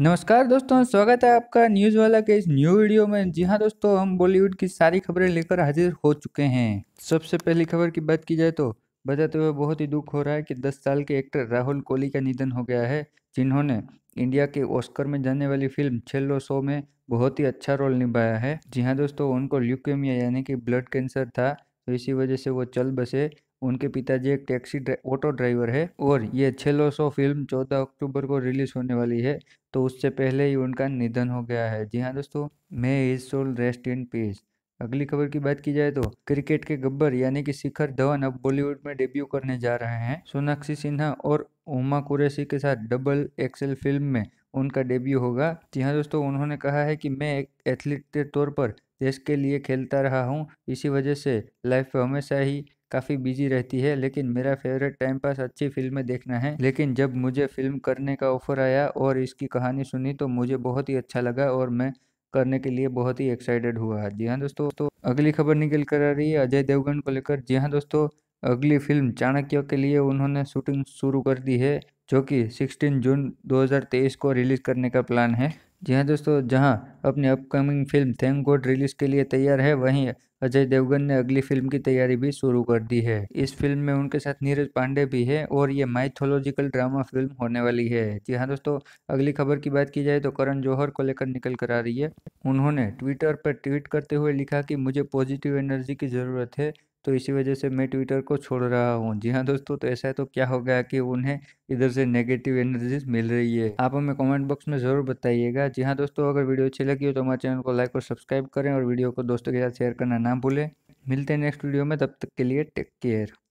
नमस्कार दोस्तों स्वागत है आपका न्यूज़ वाला के इस न्यू वीडियो में जी हाँ दोस्तों हम बॉलीवुड की सारी खबरें लेकर हाजिर हो चुके हैं सबसे पहली खबर की बात की जाए तो बताते हुए बहुत ही दुख हो रहा है कि 10 साल के एक्टर राहुल कोहली का निधन हो गया है जिन्होंने इंडिया के ऑस्कर में जाने वाली फिल्म छेलो शो में बहुत ही अच्छा रोल निभाया है जी हाँ दोस्तों उनको ल्यूकेमिया यानी कि ब्लड कैंसर था तो इसी वजह से वो चल बसे उनके पिताजी एक टैक्सी ऑटो ड्राइवर है और ये छेलो सौ फिल्म चौदह अक्टूबर को रिलीज होने वाली है तो उससे पहले ही उनका निधन हो गया है जी हाँ दोस्तों may his soul rest in peace अगली खबर की बात की जाए तो क्रिकेट के गब्बर यानी कि शिखर धवन अब बॉलीवुड में डेब्यू करने जा रहे हैं सोनाक्षी सिन्हा और उमा कुरैशी के साथ डबल एक्सेल फिल्म में उनका डेब्यू होगा जी हाँ दोस्तों उन्होंने कहा है कि मैं एक एथलीट के तौर पर देश के लिए खेलता रहा हूँ इसी वजह से लाइफ में हमेशा ही काफ़ी बिजी रहती है लेकिन मेरा फेवरेट टाइम पास अच्छी फिल्में देखना है लेकिन जब मुझे फिल्म करने का ऑफर आया और इसकी कहानी सुनी तो मुझे बहुत ही अच्छा लगा और मैं करने के लिए बहुत ही एक्साइटेड हुआ जी हाँ दोस्तों तो अगली खबर निकल कर आ रही है अजय देवगन को लेकर जी हाँ दोस्तों अगली फिल्म चाणक्य के लिए उन्होंने शूटिंग शुरू कर दी है जो कि 16 जून 2023 को रिलीज़ करने का प्लान है जी हाँ दोस्तों जहाँ अपनी upcoming film Thank God release के लिए तैयार है वहीं अजय देवगन ने अगली फिल्म की तैयारी भी शुरू कर दी है इस फिल्म में उनके साथ नीरज पांडे भी है और ये माइथोलॉजिकल ड्रामा फिल्म होने वाली है जी हाँ दोस्तों अगली खबर की बात की जाए तो करण जौहर को लेकर निकल कर आ रही है उन्होंने ट्विटर पर ट्वीट करते हुए लिखा कि मुझे पॉजिटिव एनर्जी की ज़रूरत है तो इसी वजह से मैं ट्विटर को छोड़ रहा हूँ जी हाँ दोस्तों तो ऐसा है तो क्या हो गया कि उन्हें इधर से नेगेटिव एनर्जीज मिल रही है आप हमें कमेंट बॉक्स में ज़रूर बताइएगा जी हाँ दोस्तों अगर वीडियो अच्छी लगी हो तो हमारे चैनल को लाइक और सब्सक्राइब करें और वीडियो को दोस्तों के साथ शेयर करना ना भूलें मिलते हैं नेक्स्ट वीडियो में तब तक के लिए टेक केयर